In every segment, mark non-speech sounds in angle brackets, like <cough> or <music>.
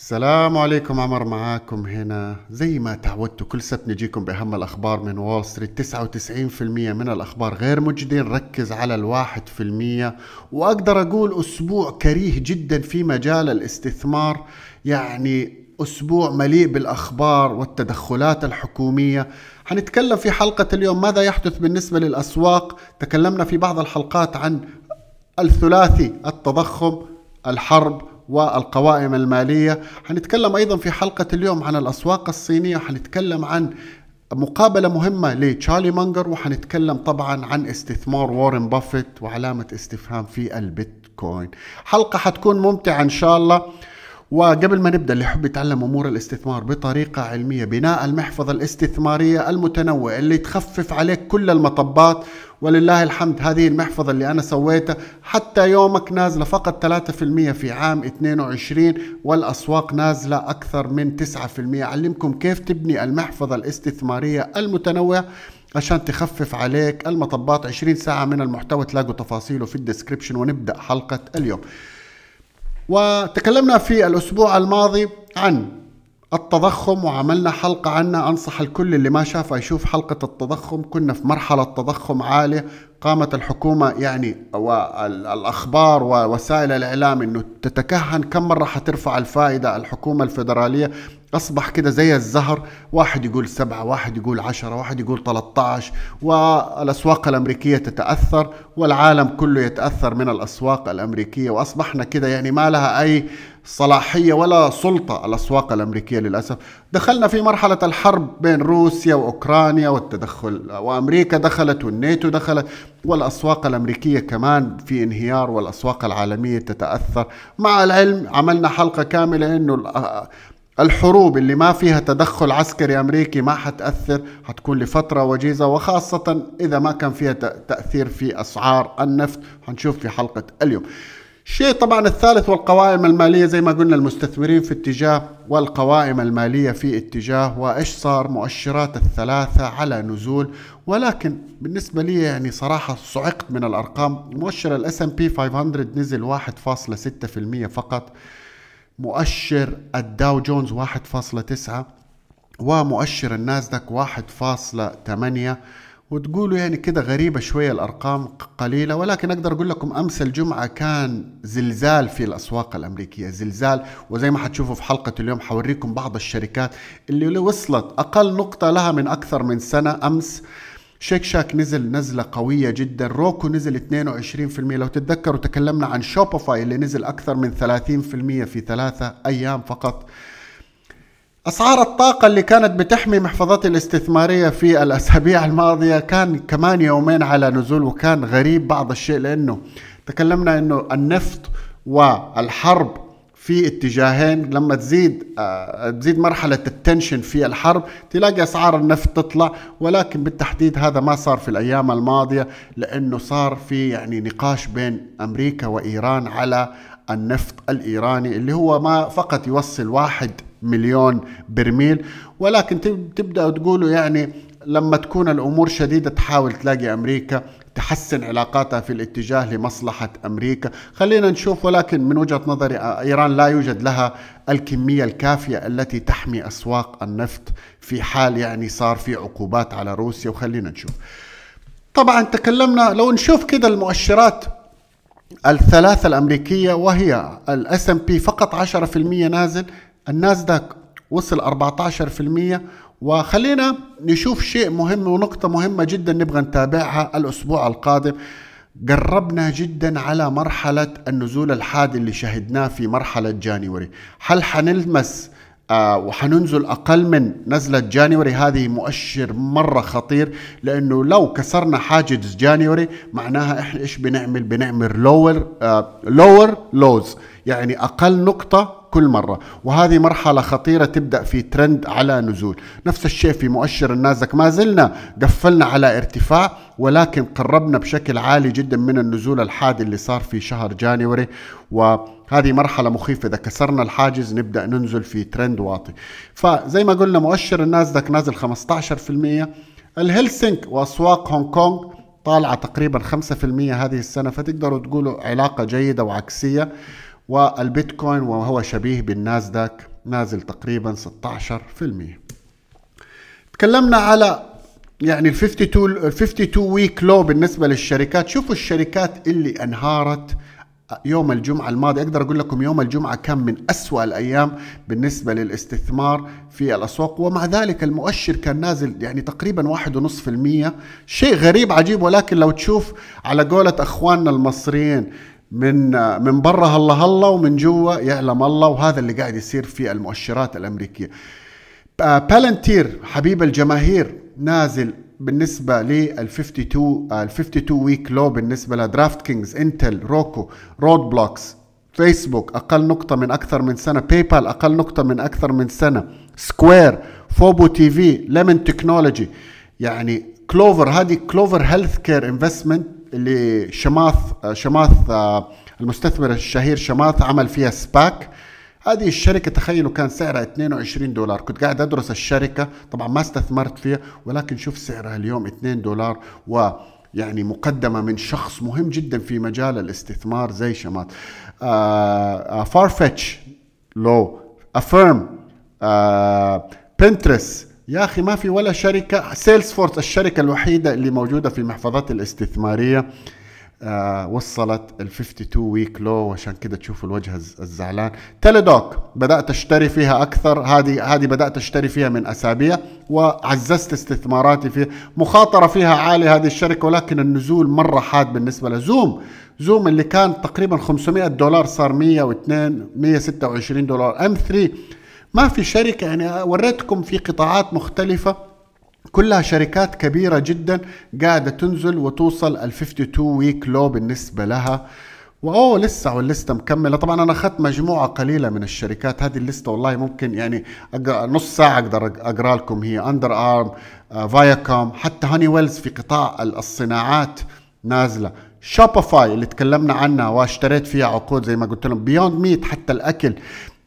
السلام عليكم عمر معاكم هنا زي ما تعودتوا كل سبت نجيكم بأهم الأخبار من وول ستريت 99% من الأخبار غير مجدين ركز على الواحد في المية وأقدر أقول أسبوع كريه جدا في مجال الاستثمار يعني أسبوع مليء بالأخبار والتدخلات الحكومية هنتكلم في حلقة اليوم ماذا يحدث بالنسبة للأسواق تكلمنا في بعض الحلقات عن الثلاثي التضخم الحرب والقوائم المالية حنتكلم أيضا في حلقة اليوم عن الأسواق الصينية حنتكلم عن مقابلة مهمة لتشارلي مانجر وحنتكلم طبعا عن استثمار وارن بافيت وعلامة استفهام في البيتكوين حلقة حتكون ممتعة إن شاء الله وقبل ما نبدا اللي يحب يتعلم امور الاستثمار بطريقه علميه بناء المحفظه الاستثماريه المتنوعه اللي تخفف عليك كل المطبات ولله الحمد هذه المحفظه اللي انا سويتها حتى يومك نازله فقط 3% في عام 22 والاسواق نازله اكثر من 9% علمكم كيف تبني المحفظه الاستثماريه المتنوعه عشان تخفف عليك المطبات 20 ساعه من المحتوى تلاقوا تفاصيله في الديسكربشن ونبدا حلقه اليوم وتكلمنا في الأسبوع الماضي عن التضخم وعملنا حلقة عنه أنصح الكل اللي ما شافه يشوف حلقة التضخم كنا في مرحلة تضخم عالية قامت الحكومة يعني والأخبار ووسائل الإعلام أنه تتكهن كم مرة حترفع الفائدة الحكومة الفيدرالية أصبح كده زي الزهر واحد يقول سبعة واحد يقول عشرة واحد يقول 13 والأسواق الأمريكية تتأثر والعالم كله يتأثر من الأسواق الأمريكية وأصبحنا كده يعني ما لها أي صلاحية ولا سلطة الأسواق الأمريكية للأسف دخلنا في مرحلة الحرب بين روسيا وأوكرانيا والتدخل وأمريكا دخلت والنيتو دخلت والأسواق الأمريكية كمان في انهيار والأسواق العالمية تتأثر مع العلم عملنا حلقة كاملة أنه الحروب اللي ما فيها تدخل عسكري أمريكي ما حتأثر حتكون لفترة وجيزة وخاصة إذا ما كان فيها تأثير في أسعار النفط حنشوف في حلقة اليوم الشيء طبعا الثالث والقوائم المالية زي ما قلنا المستثمرين في اتجاه والقوائم المالية في اتجاه وإيش صار مؤشرات الثلاثة على نزول ولكن بالنسبة لي يعني صراحة صعقت من الأرقام مؤشر الاس ام بي 500 نزل 1.6% فقط مؤشر الداو جونز 1.9 ومؤشر النازدك 1.8 وتقولوا يعني كده غريبة شوية الأرقام قليلة ولكن أقدر أقول لكم أمس الجمعة كان زلزال في الأسواق الأمريكية زلزال وزي ما حتشوفوا في حلقة اليوم حوريكم بعض الشركات اللي وصلت أقل نقطة لها من أكثر من سنة أمس آه شيك شاك نزل نزله قويه جدا روكو نزل 22% لو تتذكروا تكلمنا عن شوبيفاي اللي نزل اكثر من 30% في ثلاثه ايام فقط أسعار الطاقة اللي كانت بتحمي محفظتي الاستثمارية في الأسابيع الماضية كان كمان يومين على نزول وكان غريب بعض الشيء لأنه تكلمنا أنه النفط والحرب في اتجاهين لما تزيد آه، تزيد مرحلة التنشن في الحرب تلاقي أسعار النفط تطلع ولكن بالتحديد هذا ما صار في الأيام الماضية لأنه صار في يعني نقاش بين أمريكا وإيران على النفط الإيراني اللي هو ما فقط يوصل واحد مليون برميل ولكن تبدأ تقولوا يعني لما تكون الامور شديده تحاول تلاقي امريكا تحسن علاقاتها في الاتجاه لمصلحه امريكا، خلينا نشوف ولكن من وجهه نظري آه، ايران لا يوجد لها الكميه الكافيه التي تحمي اسواق النفط في حال يعني صار في عقوبات على روسيا وخلينا نشوف. طبعا تكلمنا لو نشوف كده المؤشرات الثلاثة الأمريكية وهي الاس ام بي فقط 10% نازل الناسداك وصل 14% وخلينا نشوف شيء مهم ونقطة مهمة جدا نبغى نتابعها الأسبوع القادم قربنا جدا على مرحلة النزول الحادي اللي شهدناه في مرحلة جانيوري هل حنلمس آه، وحننزل أقل من نزلة جانيوري هذه مؤشر مرة خطير لأنه لو كسرنا حاجز جانيوري معناها إحنا إيش بنعمل بنعمل لور آه لور لوز يعني أقل نقطة كل مرة وهذه مرحلة خطيرة تبدأ في ترند على نزول نفس الشيء في مؤشر النازك ما زلنا قفلنا على ارتفاع ولكن قربنا بشكل عالي جدا من النزول الحاد اللي صار في شهر جانيوري وهذه مرحلة مخيفة إذا كسرنا الحاجز نبدأ ننزل في ترند واطي فزي ما قلنا مؤشر النازك نازل 15% الهلسنك وأسواق هونغ كونغ طالعة تقريبا 5% هذه السنة فتقدروا تقولوا علاقة جيدة وعكسية والبيتكوين وهو شبيه بالنازداك نازل تقريبا 16% تكلمنا على يعني ال 52 52 ويك لو بالنسبه للشركات شوفوا الشركات اللي انهارت يوم الجمعة الماضي أقدر أقول لكم يوم الجمعة كان من أسوأ الأيام بالنسبة للاستثمار في الأسواق ومع ذلك المؤشر كان نازل يعني تقريبا واحد ونصف المية شيء غريب عجيب ولكن لو تشوف على قولة أخواننا المصريين من من برا هلا هلا ومن جوا يعلم الله وهذا اللي قاعد يصير في المؤشرات الامريكيه. بالنتير آه، حبيب الجماهير نازل بالنسبه لل 52 ال 52 ويك لو بالنسبه لدرافت كينجز انتل روكو رود بلوكس فيسبوك اقل نقطه من اكثر من سنه باي بال اقل نقطه من اكثر من سنه سكوير فوبو تي في ليمن تكنولوجي يعني كلوفر هذه كلوفر هيلث كير انفستمنت لشماث شماث آه، المستثمر الشهير شماث عمل فيها سباك هذه الشركة تخيلوا كان سعرها 22 دولار كنت قاعد أدرس الشركة طبعا ما استثمرت فيها ولكن شوف سعرها اليوم 2 دولار و يعني مقدمة من شخص مهم جدا في مجال الاستثمار زي شمات فارفتش آه، آه، لو افيرم بنترس يا اخي ما في ولا شركه سيلز فورس الشركه الوحيده اللي موجوده في المحفظات الاستثماريه آه وصلت ال 52 ويك لو عشان كده تشوفوا الوجه الزعلان تيليدوك بدات اشتري فيها اكثر هذه هذه بدات اشتري فيها من اسابيع وعززت استثماراتي فيها مخاطره فيها عاليه هذه الشركه ولكن النزول مره حاد بالنسبه لزوم زوم اللي كان تقريبا 500 دولار صار 102 126 دولار ام 3 ما في شركة يعني وريتكم في قطاعات مختلفة كلها شركات كبيرة جدا قاعدة تنزل وتوصل ال 52 ويك لو بالنسبة لها واوه لسه واللسته مكمله طبعا انا اخذت مجموعه قليله من الشركات هذه اللسته والله ممكن يعني نص ساعه اقدر اقرا لكم هي اندر ارم فايا كوم حتى هاني ويلز في قطاع الصناعات نازله شوبيفاي اللي تكلمنا عنها واشتريت فيها عقود زي ما قلت لهم بيوند ميت حتى الاكل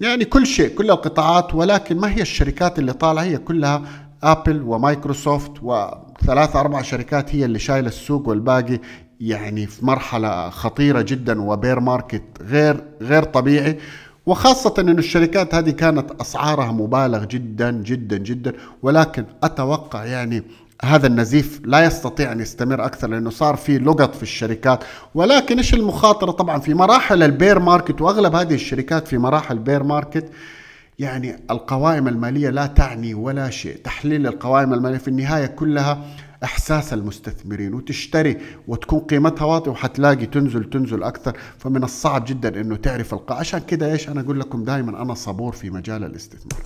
يعني كل شيء كل القطاعات ولكن ما هي الشركات اللي طالعه هي كلها ابل ومايكروسوفت وثلاث اربع شركات هي اللي شايله السوق والباقي يعني في مرحله خطيره جدا وبير ماركت غير غير طبيعي وخاصة أن الشركات هذه كانت أسعارها مبالغ جدا جدا جدا ولكن أتوقع يعني هذا النزيف لا يستطيع ان يستمر اكثر لانه صار في لغط في الشركات ولكن ايش المخاطره طبعا في مراحل البير ماركت واغلب هذه الشركات في مراحل بير ماركت يعني القوائم الماليه لا تعني ولا شيء تحليل القوائم الماليه في النهايه كلها احساس المستثمرين وتشتري وتكون قيمتها واطيه وحتلاقي تنزل تنزل اكثر فمن الصعب جدا انه تعرف القاع عشان كده ايش انا اقول لكم دائما انا صبور في مجال الاستثمار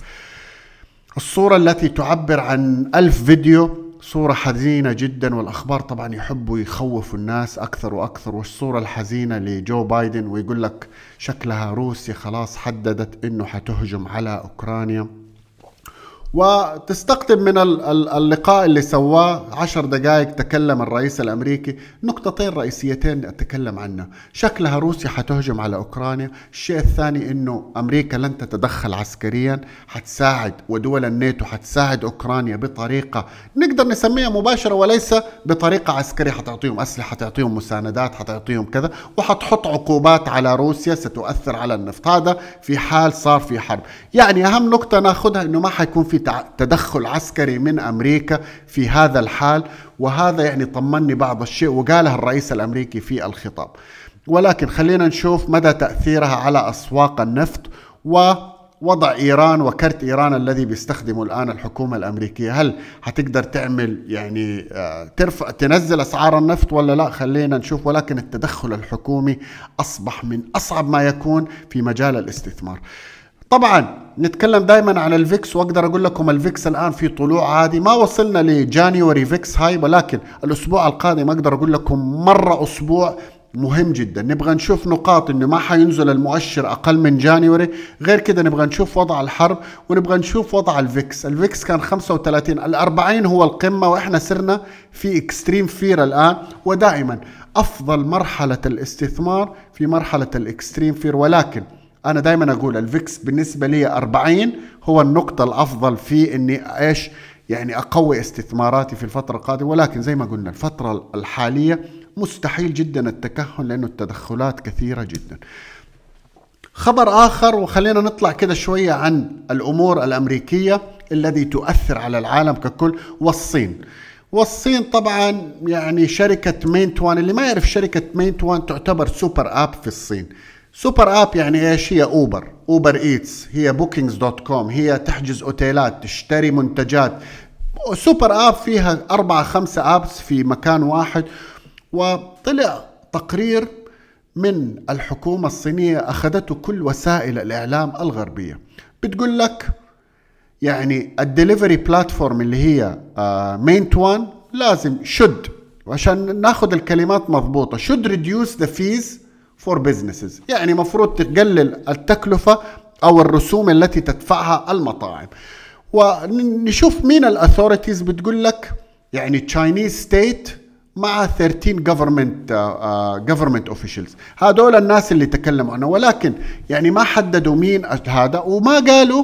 الصوره التي تعبر عن ألف فيديو صورة حزينة جدا والأخبار طبعا يحبوا يخوفوا الناس أكثر وأكثر والصورة الحزينة لجو بايدن ويقول لك شكلها روسيا خلاص حددت أنه حتهجم على أوكرانيا وتستقطب من اللقاء اللي سواه عشر دقائق تكلم الرئيس الأمريكي نقطتين رئيسيتين أتكلم عنها شكلها روسيا حتهجم على أوكرانيا الشيء الثاني أنه أمريكا لن تتدخل عسكريا حتساعد ودول الناتو حتساعد أوكرانيا بطريقة نقدر نسميها مباشرة وليس بطريقة عسكرية حتعطيهم أسلحة حتعطيهم مساندات حتعطيهم كذا وحتحط عقوبات على روسيا ستؤثر على النفط هذا في حال صار في حرب يعني أهم نقطة ناخذها أنه ما حيكون في تدخل عسكري من امريكا في هذا الحال وهذا يعني طمني بعض الشيء وقالها الرئيس الامريكي في الخطاب ولكن خلينا نشوف مدى تاثيرها على اسواق النفط و وضع ايران وكرت ايران الذي بيستخدمه الان الحكومه الامريكيه هل حتقدر تعمل يعني آه، ترفع تنزل اسعار النفط ولا لا خلينا نشوف ولكن التدخل الحكومي اصبح من اصعب ما يكون في مجال الاستثمار طبعا نتكلم دائما عن الفيكس واقدر اقول لكم الفيكس الان في طلوع عادي ما وصلنا لجانيوري فيكس هاي ولكن الاسبوع القادم اقدر اقول لكم مره اسبوع مهم جدا نبغى نشوف نقاط انه ما حينزل المؤشر اقل من جانيوري غير كده نبغى نشوف وضع الحرب ونبغى نشوف وضع الفيكس الفيكس كان 35 ال40 هو القمه واحنا صرنا في اكستريم فير الان ودائما افضل مرحله الاستثمار في مرحله الاكستريم فير ولكن انا دايما اقول الفيكس بالنسبه لي 40 هو النقطه الافضل في اني ايش يعني اقوي استثماراتي في الفتره القادمه ولكن زي ما قلنا الفتره الحاليه مستحيل جدا التكهن لانه التدخلات كثيره جدا خبر اخر وخلينا نطلع كده شويه عن الامور الامريكيه الذي تؤثر على العالم ككل والصين والصين طبعا يعني شركه مينت وان اللي ما يعرف شركه مينت وان تعتبر سوبر اب في الصين سوبر اب يعني ايش هي اوبر اوبر ايتس هي بوكينجز دوت كوم هي تحجز اوتيلات تشتري منتجات سوبر اب فيها أربعة خمسة ابس في مكان واحد وطلع تقرير من الحكومة الصينية أخذته كل وسائل الإعلام الغربية بتقول لك يعني الدليفري بلاتفورم اللي هي مين آه، توان لازم شد وعشان ناخذ الكلمات مضبوطة شد ريديوس ذا فيز فور بزنسز يعني مفروض تقلل التكلفة أو الرسوم التي تدفعها المطاعم ونشوف مين الأثوريتيز بتقول لك يعني تشاينيز ستيت مع 13 جفرمنت جفرمنت اوفيشلز هذول الناس اللي تكلموا عنه ولكن يعني ما حددوا مين هذا وما قالوا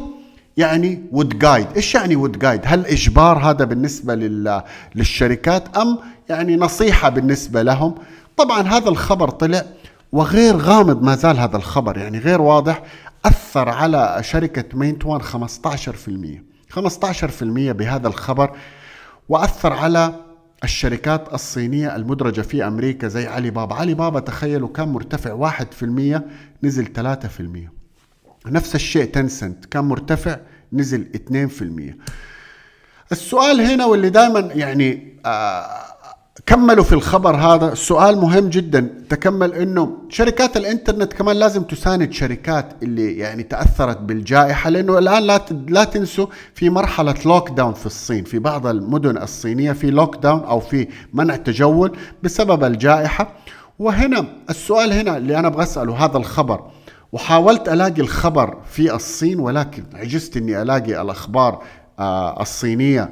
يعني وود جايد ايش يعني وود جايد هل اجبار هذا بالنسبه لل... للشركات ام يعني نصيحه بالنسبه لهم طبعا هذا الخبر طلع وغير غامض ما زال هذا الخبر يعني غير واضح أثر على شركة مينتوان 15% 15% بهذا الخبر وأثر على الشركات الصينية المدرجة في أمريكا زي علي بابا علي بابا تخيلوا كان مرتفع 1% نزل 3% نفس الشيء تنسنت كان مرتفع نزل 2% السؤال هنا واللي دائما يعني آه كملوا في الخبر هذا السؤال مهم جدا تكمل انه شركات الانترنت كمان لازم تساند شركات اللي يعني تاثرت بالجائحه لانه الان لا لا تنسوا في مرحله لوك داون في الصين في بعض المدن الصينيه في لوك داون او في منع تجول بسبب الجائحه وهنا السؤال هنا اللي انا ابغى اساله هذا الخبر وحاولت الاقي الخبر في الصين ولكن عجزت اني الاقي الاخبار آه، الصينيه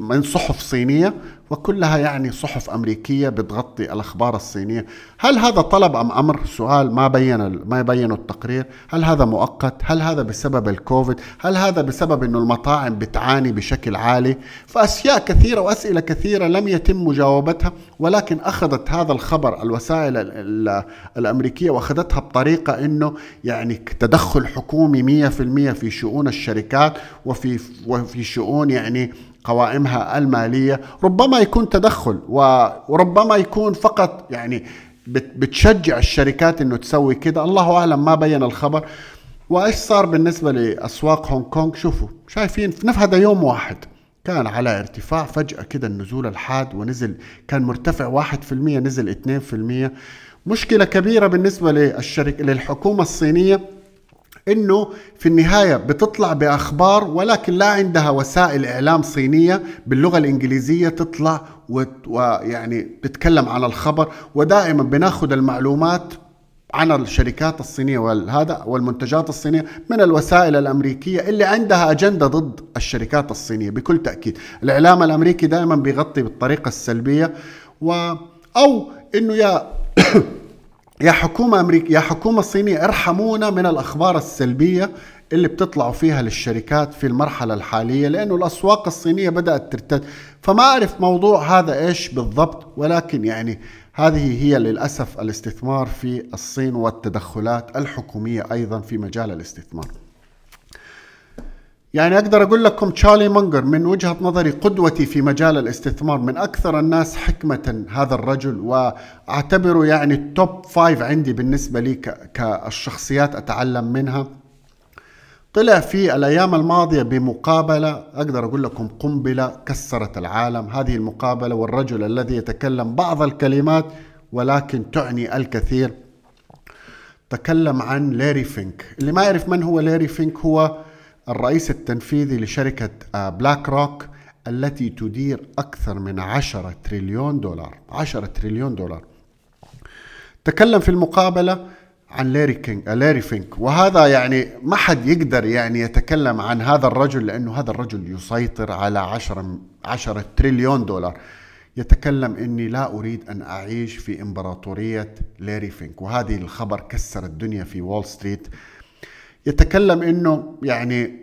من صحف صينيه وكلها يعني صحف أمريكية بتغطي الأخبار الصينية هل هذا طلب أم أمر سؤال ما بين ما يبينه التقرير هل هذا مؤقت هل هذا بسبب الكوفيد هل هذا بسبب أنه المطاعم بتعاني بشكل عالي فأشياء كثيرة وأسئلة كثيرة لم يتم مجاوبتها ولكن أخذت هذا الخبر الوسائل الأمريكية وأخذتها بطريقة أنه يعني تدخل حكومي 100% في شؤون الشركات وفي وفي شؤون يعني قوائمها المالية ربما يكون تدخل وربما يكون فقط يعني بتشجع الشركات انه تسوي كده الله اعلم ما بين الخبر وايش صار بالنسبه لاسواق هونغ كونغ شوفوا شايفين في نفس يوم واحد كان على ارتفاع فجأة كده النزول الحاد ونزل كان مرتفع 1% نزل 2% مشكلة كبيرة بالنسبة للشركة للحكومة الصينية انه في النهايه بتطلع باخبار ولكن لا عندها وسائل اعلام صينيه باللغه الانجليزيه تطلع ويعني تتكلم عن الخبر ودائما بناخذ المعلومات عن الشركات الصينيه والهذا والمنتجات الصينيه من الوسائل الامريكيه اللي عندها اجنده ضد الشركات الصينيه بكل تاكيد، الاعلام الامريكي دائما بيغطي بالطريقه السلبيه و او انه يا <coughs> يا حكومة أمريكية يا حكومة صينية ارحمونا من الأخبار السلبية اللي بتطلعوا فيها للشركات في المرحلة الحالية لأنه الأسواق الصينية بدأت ترتد فما أعرف موضوع هذا إيش بالضبط ولكن يعني هذه هي للأسف الاستثمار في الصين والتدخلات الحكومية أيضا في مجال الاستثمار يعني أقدر أقول لكم تشارلي مونجر من وجهة نظري قدوتي في مجال الاستثمار من أكثر الناس حكمة هذا الرجل وأعتبره يعني التوب فايف عندي بالنسبة لي كالشخصيات أتعلم منها طلع في الأيام الماضية بمقابلة أقدر أقول لكم قنبلة كسرت العالم هذه المقابلة والرجل الذي يتكلم بعض الكلمات ولكن تعني الكثير تكلم عن ليري فينك اللي ما يعرف من هو ليري فينك هو الرئيس التنفيذي لشركة بلاك آه، روك التي تدير أكثر من 10 تريليون دولار 10 تريليون دولار تكلم في المقابلة عن ليري كينج آه، ليري فينك وهذا يعني ما حد يقدر يعني يتكلم عن هذا الرجل لأنه هذا الرجل يسيطر على 10 10 تريليون دولار يتكلم اني لا اريد ان اعيش في امبراطوريه ليري فينك وهذه الخبر كسر الدنيا في وول ستريت يتكلم انه يعني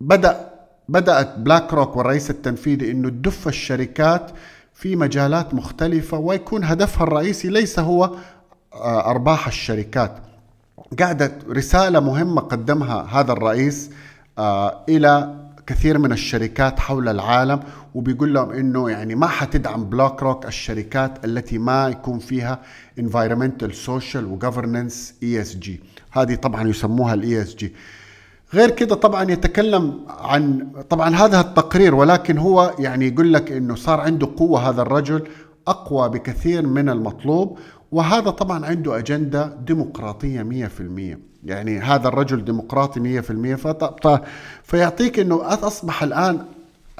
بدا بدات بلاك روك والرئيس التنفيذي انه تدف الشركات في مجالات مختلفه ويكون هدفها الرئيسي ليس هو آه، ارباح الشركات قعدت رساله مهمه قدمها هذا الرئيس آه، الى كثير من الشركات حول العالم وبيقول لهم انه يعني ما حتدعم بلاك روك الشركات التي ما يكون فيها انفايرمنتال سوشيال وجفرننس اي اس جي هذه طبعا يسموها الاي اس e جي غير كده طبعا يتكلم عن طبعا هذا التقرير ولكن هو يعني يقول لك انه صار عنده قوه هذا الرجل اقوى بكثير من المطلوب وهذا طبعا عنده اجنده ديمقراطيه 100% يعني هذا الرجل ديمقراطي 100% فيعطيك انه اصبح الان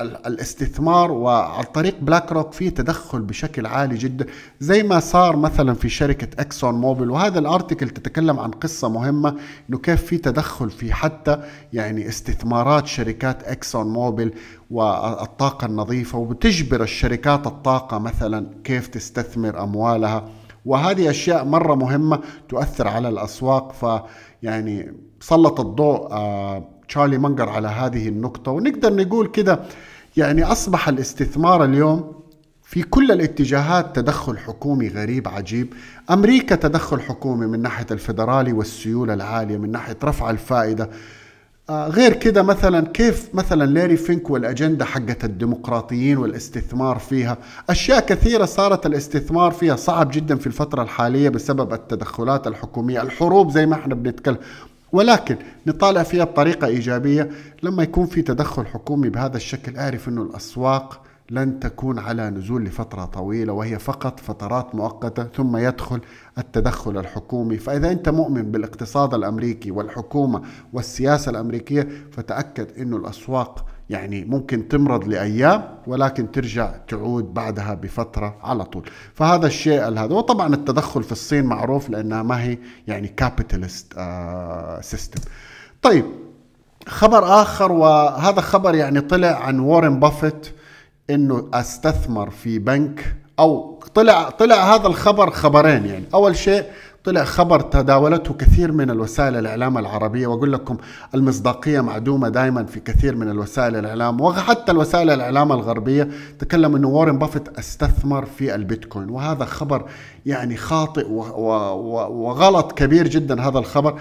الاستثمار وعن طريق بلاك روك في تدخل بشكل عالي جدا زي ما صار مثلا في شركة اكسون موبيل وهذا الارتكل تتكلم عن قصة مهمة انه كيف في تدخل في حتى يعني استثمارات شركات اكسون موبيل والطاقة النظيفة وبتجبر الشركات الطاقة مثلا كيف تستثمر اموالها وهذه اشياء مرة مهمة تؤثر على الاسواق فيعني سلط الضوء آه، تشارلي مانجر على هذه النقطة ونقدر نقول كده يعني أصبح الاستثمار اليوم في كل الاتجاهات تدخل حكومي غريب عجيب أمريكا تدخل حكومي من ناحية الفدرالي والسيولة العالية من ناحية رفع الفائدة آه، غير كده مثلا كيف مثلا ليري فينك والأجندة حقت الديمقراطيين والاستثمار فيها أشياء كثيرة صارت الاستثمار فيها صعب جدا في الفترة الحالية بسبب التدخلات الحكومية الحروب زي ما احنا بنتكلم ولكن نطالع فيها بطريقة إيجابية لما يكون في تدخل حكومي بهذا الشكل أعرف أنه الأسواق لن تكون على نزول لفترة طويلة وهي فقط فترات مؤقتة ثم يدخل التدخل الحكومي فإذا أنت مؤمن بالاقتصاد الأمريكي والحكومة والسياسة الأمريكية فتأكد أن الأسواق يعني ممكن تمرض لأيام ولكن ترجع تعود بعدها بفترة على طول فهذا الشيء هذا وطبعا التدخل في الصين معروف لأنها ما هي يعني كابيتالست آه، سيستم طيب خبر آخر وهذا خبر يعني طلع عن وارن بافيت انه استثمر في بنك او طلع طلع هذا الخبر خبرين يعني اول شيء طلع خبر تداولته كثير من الوسائل الإعلام العربية وأقول لكم المصداقية معدومة دائما في كثير من الوسائل الإعلام وحتى الوسائل الإعلام الغربية تكلم أنه وارن بافت استثمر في البيتكوين وهذا خبر يعني خاطئ وغلط كبير جدا هذا الخبر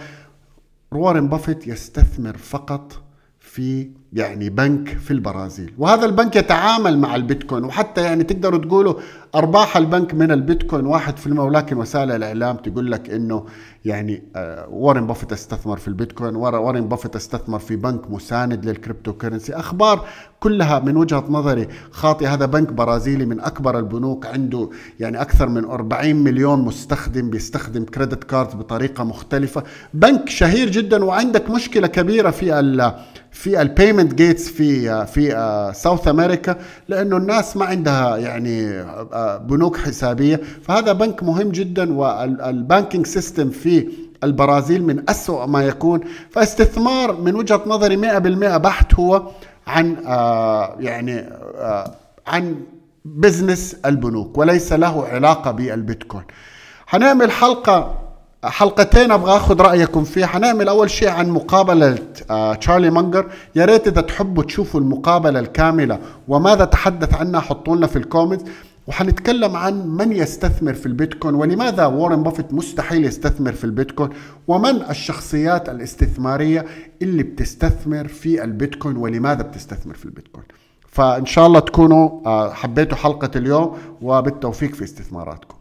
وارن بافت يستثمر فقط في يعني بنك في البرازيل وهذا البنك يتعامل مع البيتكوين وحتى يعني تقدروا تقولوا ارباح البنك من البيتكوين واحد في المية ولكن وسائل الاعلام تقول لك انه يعني وارن آه، بافيت استثمر في البيتكوين وارن بافيت استثمر في بنك مساند للكريبتو كرنسي اخبار كلها من وجهه نظري خاطئه هذا بنك برازيلي من اكبر البنوك عنده يعني اكثر من 40 مليون مستخدم بيستخدم كريدت كارد بطريقه مختلفه بنك شهير جدا وعندك مشكله كبيره في الـ في البيمنت بيمنت جيتس في في ساوث آه, امريكا لانه الناس ما عندها يعني آه، بنوك حسابيه فهذا بنك مهم جدا والبانكينج سيستم في البرازيل من أسوأ ما يكون فاستثمار من وجهة نظري 100% بحت هو عن آه، يعني عن بزنس البنوك وليس له علاقة بالبيتكوين هنعمل حلقة حلقتين ابغى اخذ رايكم فيها حنعمل اول شيء عن مقابله آه، تشارلي مانجر يا ريت اذا تحبوا تشوفوا المقابله الكامله وماذا تحدث عنها حطوا لنا في الكومنت وحنتكلم عن من يستثمر في البيتكوين ولماذا وارن بافيت مستحيل يستثمر في البيتكوين ومن الشخصيات الاستثمارية اللي بتستثمر في البيتكوين ولماذا بتستثمر في البيتكوين فإن شاء الله تكونوا آه، حبيتوا حلقة اليوم وبالتوفيق في استثماراتكم